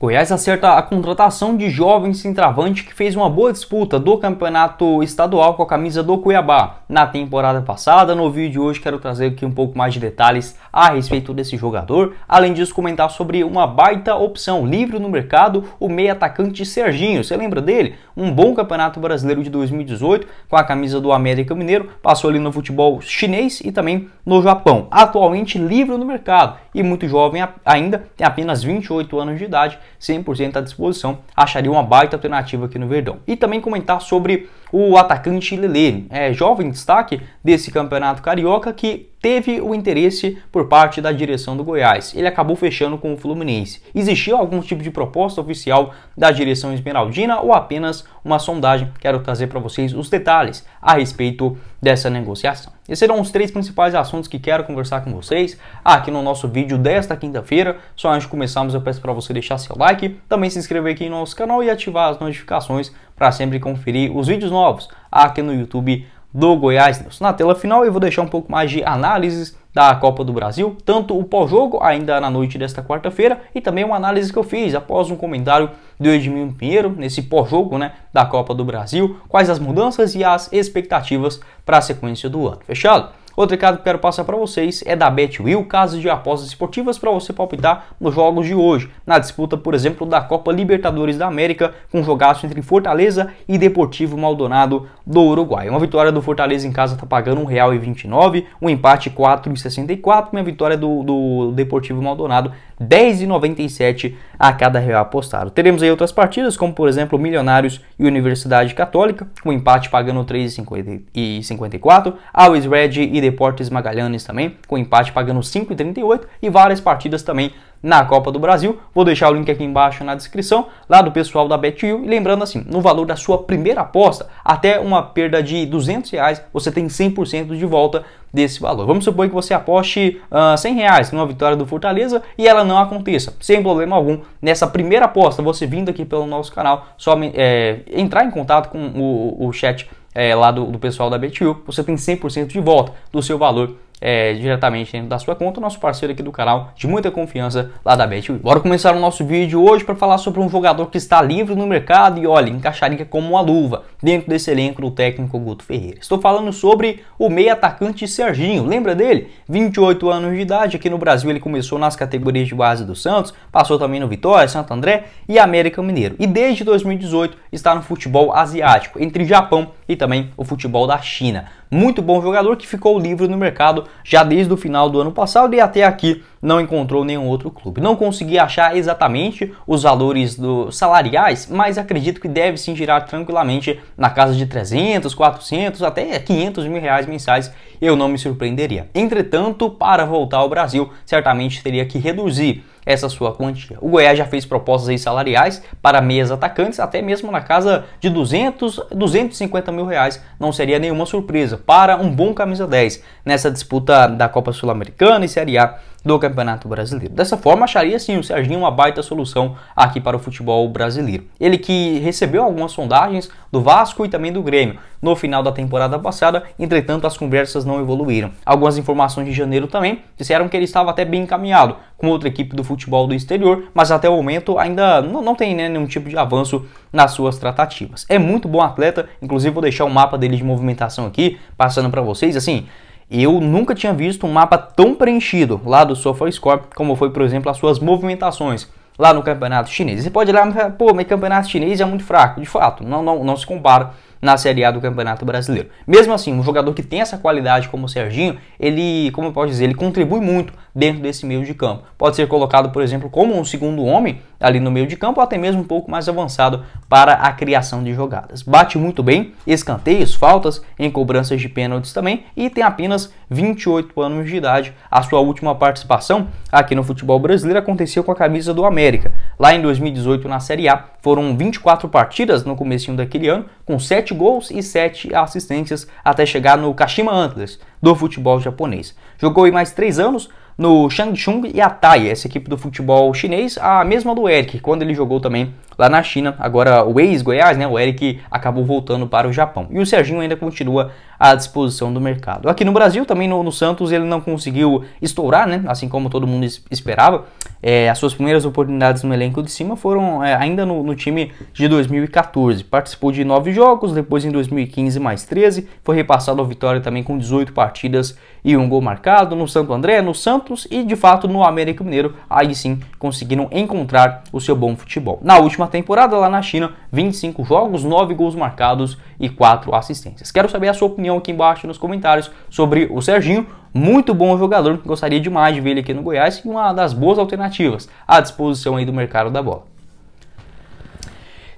Goiás acerta a contratação de jovem centravante que fez uma boa disputa do campeonato estadual com a camisa do Cuiabá na temporada passada. No vídeo de hoje quero trazer aqui um pouco mais de detalhes a respeito desse jogador. Além disso, comentar sobre uma baita opção livre no mercado, o meio atacante Serginho. Você lembra dele? Um bom campeonato brasileiro de 2018 com a camisa do América Mineiro, passou ali no futebol chinês e também no Japão. Atualmente livre no mercado e muito jovem ainda, tem apenas 28 anos de idade 100% à disposição, acharia uma baita alternativa aqui no Verdão. E também comentar sobre o atacante Lele, é, jovem destaque desse campeonato carioca que teve o interesse por parte da direção do Goiás. Ele acabou fechando com o Fluminense. Existiu algum tipo de proposta oficial da direção esmeraldina ou apenas uma sondagem? Quero trazer para vocês os detalhes a respeito dessa negociação. Esses serão os três principais assuntos que quero conversar com vocês aqui no nosso vídeo desta quinta-feira. Só antes de começarmos, eu peço para você deixar seu like, também se inscrever aqui no nosso canal e ativar as notificações para sempre conferir os vídeos novos aqui no YouTube do Goiás News. Na tela final eu vou deixar um pouco mais de análises da Copa do Brasil, tanto o pós-jogo ainda na noite desta quarta-feira e também uma análise que eu fiz após um comentário do Edmilson Pinheiro nesse pós-jogo, né, da Copa do Brasil, quais as mudanças e as expectativas para a sequência do ano. Fechado? Outro recado que quero passar para vocês é da BetWill, casos de apostas esportivas para você palpitar nos jogos de hoje. Na disputa, por exemplo, da Copa Libertadores da América, com um jogaço entre Fortaleza e Deportivo Maldonado do Uruguai. Uma vitória do Fortaleza em casa está pagando R$ 1,29, um empate R$ 4,64 e a vitória é do, do Deportivo Maldonado R$ 10,97 a cada real apostado. Teremos aí outras partidas, como por exemplo Milionários e Universidade Católica, com um empate pagando R$ 3,54, Always Red e Deportes Magalhães também, com empate pagando 5,38 e várias partidas também na Copa do Brasil. Vou deixar o link aqui embaixo na descrição, lá do pessoal da BetU. E lembrando assim, no valor da sua primeira aposta, até uma perda de 200 reais, você tem 100% de volta desse valor. Vamos supor que você aposte uh, ah, 100 reais numa vitória do Fortaleza e ela não aconteça. Sem problema algum, nessa primeira aposta, você vindo aqui pelo nosso canal, só é, entrar em contato com o, o chat é, lá do, do pessoal da BTU, você tem 100% de volta do seu valor é, diretamente dentro da sua conta, nosso parceiro aqui do canal de muita confiança lá da BetWin. Bora começar o nosso vídeo hoje para falar sobre um jogador que está livre no mercado e olha, encaixaria como uma luva dentro desse elenco do técnico Guto Ferreira. Estou falando sobre o meia atacante Serginho, lembra dele? 28 anos de idade, aqui no Brasil ele começou nas categorias de base do Santos, passou também no Vitória, Santo André e América Mineiro. E desde 2018 está no futebol asiático, entre Japão e também o futebol da China muito bom jogador que ficou livre no mercado já desde o final do ano passado e até aqui não encontrou nenhum outro clube. Não consegui achar exatamente os valores do, salariais, mas acredito que deve se girar tranquilamente na casa de 300, 400, até 500 mil reais mensais, eu não me surpreenderia. Entretanto, para voltar ao Brasil, certamente teria que reduzir essa sua quantia. O Goiás já fez propostas aí salariais para meias atacantes, até mesmo na casa de 200, 250 mil reais. Não seria nenhuma surpresa para um bom camisa 10 nessa disputa da Copa Sul-Americana e Série A do Campeonato Brasileiro. Dessa forma, acharia sim o Serginho uma baita solução aqui para o futebol brasileiro. Ele que recebeu algumas sondagens do Vasco e também do Grêmio no final da temporada passada, entretanto as conversas não evoluíram. Algumas informações de janeiro também disseram que ele estava até bem encaminhado com outra equipe do futebol do exterior, mas até o momento ainda não, não tem né, nenhum tipo de avanço nas suas tratativas. É muito bom atleta, inclusive vou deixar o um mapa dele de movimentação aqui, passando para vocês, assim... Eu nunca tinha visto um mapa tão preenchido lá do SofaScore como foi, por exemplo, as suas movimentações lá no campeonato chinês. Você pode olhar e falar, pô, meu campeonato chinês é muito fraco. De fato, não, não, não se compara na Série A do Campeonato Brasileiro. Mesmo assim, um jogador que tem essa qualidade como o Serginho, ele, como eu posso dizer, ele contribui muito dentro desse meio de campo. Pode ser colocado, por exemplo, como um segundo homem ali no meio de campo, ou até mesmo um pouco mais avançado para a criação de jogadas. Bate muito bem, escanteios, faltas, em cobranças de pênaltis também, e tem apenas 28 anos de idade. A sua última participação aqui no futebol brasileiro aconteceu com a camisa do América. Lá em 2018, na Série A, foram 24 partidas no comecinho daquele ano, com 7 7 gols e 7 assistências até chegar no Kashima Antlers do futebol japonês. Jogou em mais 3 anos no a Yatai, essa equipe do futebol chinês, a mesma do Eric, quando ele jogou também lá na China. Agora o ex-Goiás, né, o Eric, acabou voltando para o Japão. E o Serginho ainda continua à disposição do mercado. Aqui no Brasil, também no, no Santos, ele não conseguiu estourar, né, assim como todo mundo esperava. É, as suas primeiras oportunidades no elenco de cima foram é, ainda no, no, time de 2014. Participou de nove jogos, depois em 2015 mais 13. Foi repassado ao Vitória também com 18 partidas e um gol marcado no Santo André, no Santos e de fato no América Mineiro. Aí sim conseguiram encontrar o seu bom futebol. Na última temporada lá na China, 25 jogos, 9 gols marcados e 4 assistências. Quero saber a sua opinião aqui embaixo nos comentários sobre o Serginho, muito bom jogador gostaria demais de ver ele aqui no Goiás e uma das boas alternativas à disposição aí do mercado da bola.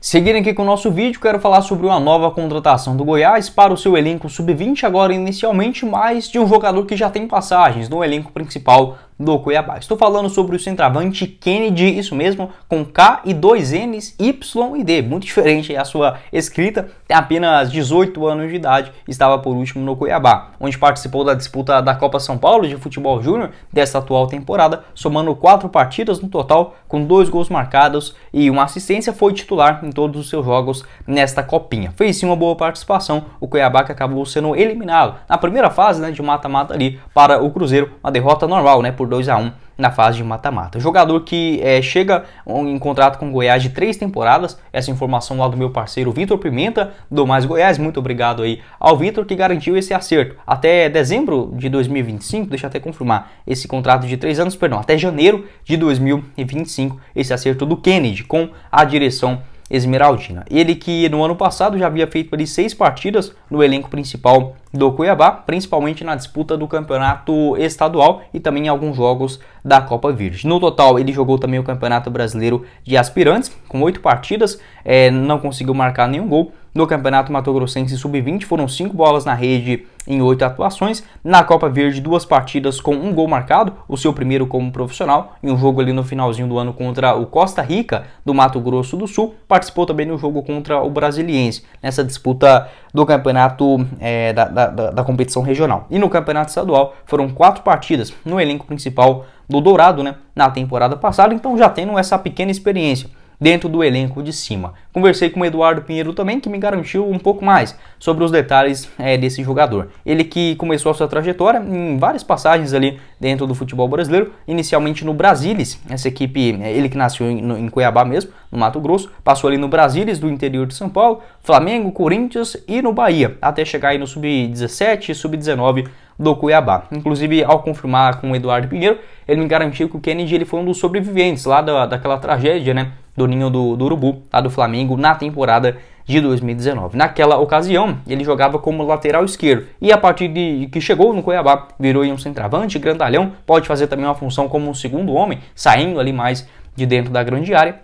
Seguindo aqui com o nosso vídeo, quero falar sobre uma nova contratação do Goiás para o seu elenco sub-20 agora inicialmente, mais de um jogador que já tem passagens no elenco principal do Cuiabá. Estou falando sobre o centroavante Kennedy, isso mesmo, com K e dois N's, Y e D. Muito diferente a sua escrita, tem apenas 18 anos de idade, estava por último no Cuiabá, onde participou da disputa da Copa São Paulo de futebol júnior desta atual temporada, somando quatro partidas no total, com dois gols marcados e uma assistência, foi titular em todos os seus jogos nesta copinha. Fez sim uma boa participação, o Cuiabá que acabou sendo eliminado na primeira fase né, de mata-mata ali para o Cruzeiro, uma derrota normal, né? Por 2 a 1 na fase de mata-mata. Jogador que é, chega em contrato com o Goiás de três temporadas, essa informação lá do meu parceiro Vitor Pimenta, do Mais Goiás, muito obrigado aí ao Vitor que garantiu esse acerto. Até dezembro de 2025, deixa eu até confirmar, esse contrato de três anos, perdão, até janeiro de 2025, esse acerto do Kennedy com a direção Esmeraldina. Ele que no ano passado já havia feito ali seis partidas no elenco principal do Cuiabá, principalmente na disputa do campeonato estadual e também em alguns jogos da Copa Verde. No total, ele jogou também o Campeonato Brasileiro de Aspirantes, com oito partidas, é, não conseguiu marcar nenhum gol. No Campeonato Mato Grossense Sub-20 foram cinco bolas na rede em oito atuações. Na Copa Verde, duas partidas com um gol marcado, o seu primeiro como profissional, em um jogo ali no finalzinho do ano contra o Costa Rica do Mato Grosso do Sul. Participou também no jogo contra o Brasiliense, nessa disputa do campeonato é, da da, da, da competição regional. E no campeonato estadual foram quatro partidas no elenco principal do Dourado, né? Na temporada passada, então já tendo essa pequena experiência dentro do elenco de cima. Conversei com o Eduardo Pinheiro também, que me garantiu um pouco mais sobre os detalhes é, desse jogador. Ele que começou a sua trajetória em várias passagens ali dentro do futebol brasileiro, inicialmente no Brasilis, essa equipe, é, ele que nasceu em, no, em Cuiabá mesmo, no Mato Grosso, passou ali no Brasilis do interior de São Paulo, Flamengo, Corinthians e no Bahia, até chegar aí no sub-17 e sub-19 do Cuiabá. Inclusive, ao confirmar com o Eduardo Pinheiro, ele me garantiu que o Kennedy ele foi um dos sobreviventes lá da, daquela tragédia, né? Do ninho do, do Urubu, lá do Flamengo, na temporada de 2019. Naquela ocasião, ele jogava como lateral esquerdo e a partir de que chegou no Cuiabá, virou um centroavante, grandalhão, pode fazer também uma função como um segundo homem, saindo ali mais de dentro da grande área.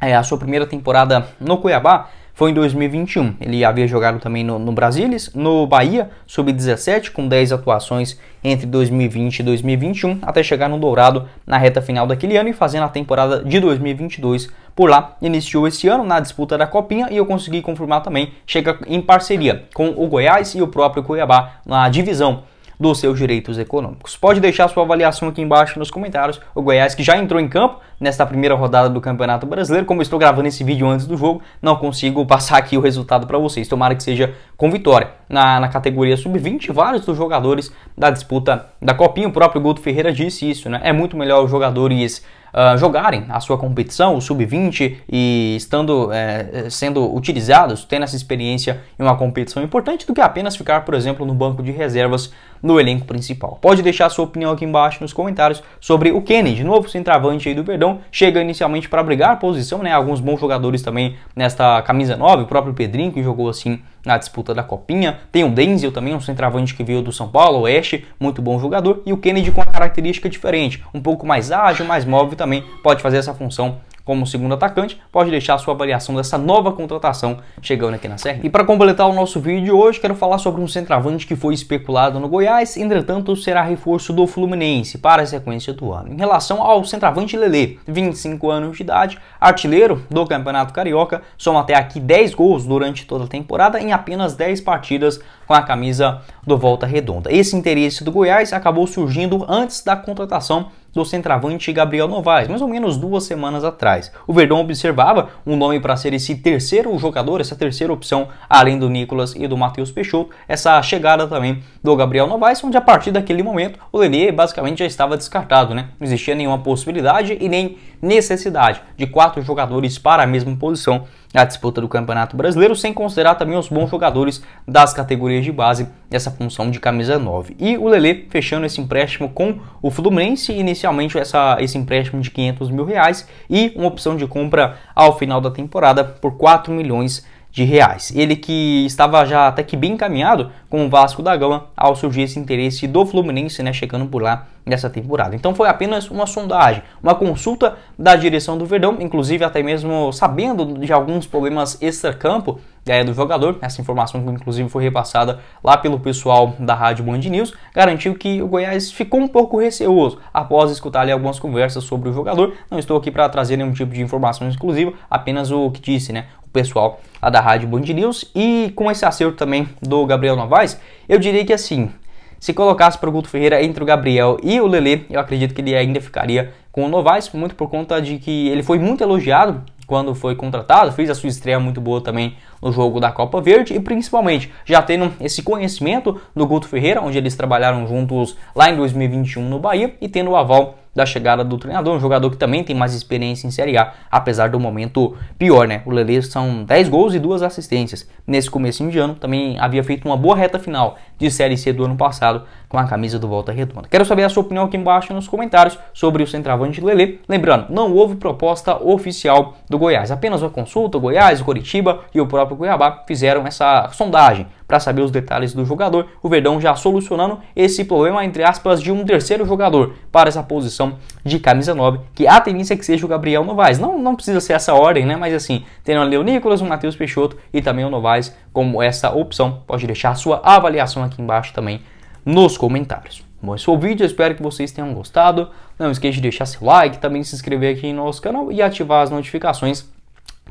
É, a sua primeira temporada no Cuiabá foi em 2021. Ele havia jogado também no, no Brasilis, no Bahia, sub-17, com 10 atuações entre 2020 e 2021, até chegar no Dourado na reta final daquele ano e fazendo a temporada de 2022 por lá. Iniciou esse ano na disputa da Copinha e eu consegui confirmar também, chega em parceria com o Goiás e o próprio Cuiabá na divisão dos seus direitos econômicos. Pode deixar sua avaliação aqui embaixo nos comentários. O Goiás, que já entrou em campo nesta primeira rodada do Campeonato Brasileiro, como eu estou gravando esse vídeo antes do jogo, não consigo passar aqui o resultado para vocês. Tomara que seja com vitória na, na categoria sub-20. Vários dos jogadores da disputa da Copinha, o próprio Guto Ferreira disse isso, né? É muito melhor os jogadores ah, jogarem a sua competição, o sub-20, e estando é, sendo utilizados, tendo essa experiência em uma competição importante, do que apenas ficar, por exemplo, no banco de reservas no elenco principal. Pode deixar sua opinião aqui embaixo nos comentários sobre o Kennedy, novo centroavante aí do Verdão, chega inicialmente para brigar a posição, né? Alguns bons jogadores também nesta camisa 9, o próprio Pedrinho que jogou assim na disputa da Copinha. Tem o Denzel também, um centroavante que veio do São Paulo, Oeste, muito bom jogador. E o Kennedy com uma característica diferente, um pouco mais ágil, mais móvel também, pode fazer essa função como segundo atacante, pode deixar a sua avaliação dessa nova contratação chegando aqui na série. E para completar o nosso vídeo de hoje, quero falar sobre um centroavante que foi especulado no Goiás, entretanto será reforço do Fluminense para a sequência do ano. Em relação ao centroavante Lele, 25 anos de idade, artilheiro do Campeonato Carioca, soma até aqui 10 gols durante toda a temporada em apenas 10 partidas com a camisa do Volta Redonda. Esse interesse do Goiás acabou surgindo antes da contratação do centroavante Gabriel Novaes, mais ou menos duas semanas atrás. O Verdão observava um nome para ser esse terceiro jogador, essa terceira opção, além do Nicolas e do Matheus Peixoto, essa chegada também do Gabriel Novaes, onde a partir daquele momento o Lelê basicamente já estava descartado, né? Não existia nenhuma possibilidade e nem necessidade de quatro jogadores para a mesma posição a disputa do Campeonato Brasileiro, sem considerar também os bons jogadores das categorias de base essa função de camisa 9. E o Lele fechando esse empréstimo com o Fluminense, inicialmente essa, esse empréstimo de 500 mil reais e uma opção de compra ao final da temporada por 4 milhões de reais. Ele que estava já até que bem encaminhado com o Vasco da Gama ao surgir esse interesse do Fluminense, né, chegando por lá nessa temporada. Então foi apenas uma sondagem, uma consulta da direção do Verdão, inclusive até mesmo sabendo de alguns problemas extra-campo é, do jogador, essa informação que inclusive foi repassada lá pelo pessoal da Rádio Band News, garantiu que o Goiás ficou um pouco receoso após escutar ali algumas conversas sobre o jogador. Não estou aqui para trazer nenhum tipo de informação exclusiva, apenas o que disse, né? pessoal lá da Rádio Band News. E com esse acerto também do Gabriel Novaes, eu diria que assim, se colocasse para o Guto Ferreira entre o Gabriel e o Lele, eu acredito que ele ainda ficaria com o Novaes, muito por conta de que ele foi muito elogiado quando foi contratado, fez a sua estreia muito boa também no jogo da Copa Verde e principalmente já tendo esse conhecimento do Guto Ferreira, onde eles trabalharam juntos lá em 2021 no Bahia e tendo o aval da chegada do treinador, um jogador que também tem mais experiência em Série A, apesar do momento pior, né? O Lele são 10 gols e duas assistências. Nesse começo de ano, também havia feito uma boa reta final de Série C do ano passado com a camisa do Volta Redonda. Quero saber a sua opinião aqui embaixo nos comentários sobre o centroavante Lele. Lembrando, não houve proposta oficial do Goiás, apenas uma consulta, Goiás, Coritiba e o próprio Cuiabá fizeram essa sondagem para saber os detalhes do jogador. O Verdão já solucionando esse problema, entre aspas, de um terceiro jogador para essa posição de camisa 9, que a tendência é que seja o Gabriel Novaes. Não, não precisa ser essa ordem, né? Mas assim, tendo ali o Nicolas, o Matheus Peixoto e também o Novaes como essa opção. Pode deixar a sua avaliação aqui embaixo também nos comentários. Bom, esse foi o vídeo, espero que vocês tenham gostado. Não esqueça de deixar seu like, também se inscrever aqui no nosso canal e ativar as notificações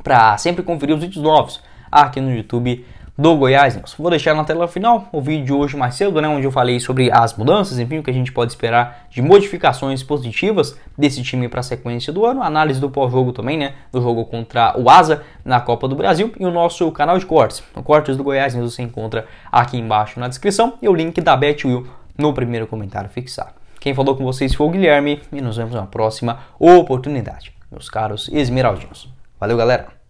para sempre conferir os vídeos novos aqui no YouTube do Goiás News. Vou deixar na tela final o vídeo de hoje mais cedo, né, onde eu falei sobre as mudanças, enfim, o que a gente pode esperar de modificações positivas desse time para a sequência do ano, análise do pós-jogo também, né, do jogo contra o Asa na Copa do Brasil e o nosso canal de cortes. O Cortes do Goiás News você encontra aqui embaixo na descrição e o link da BetWill no primeiro comentário fixado. Quem falou com vocês foi o Guilherme e nos vemos na próxima oportunidade, meus caros esmeraldinos. Valeu, galera!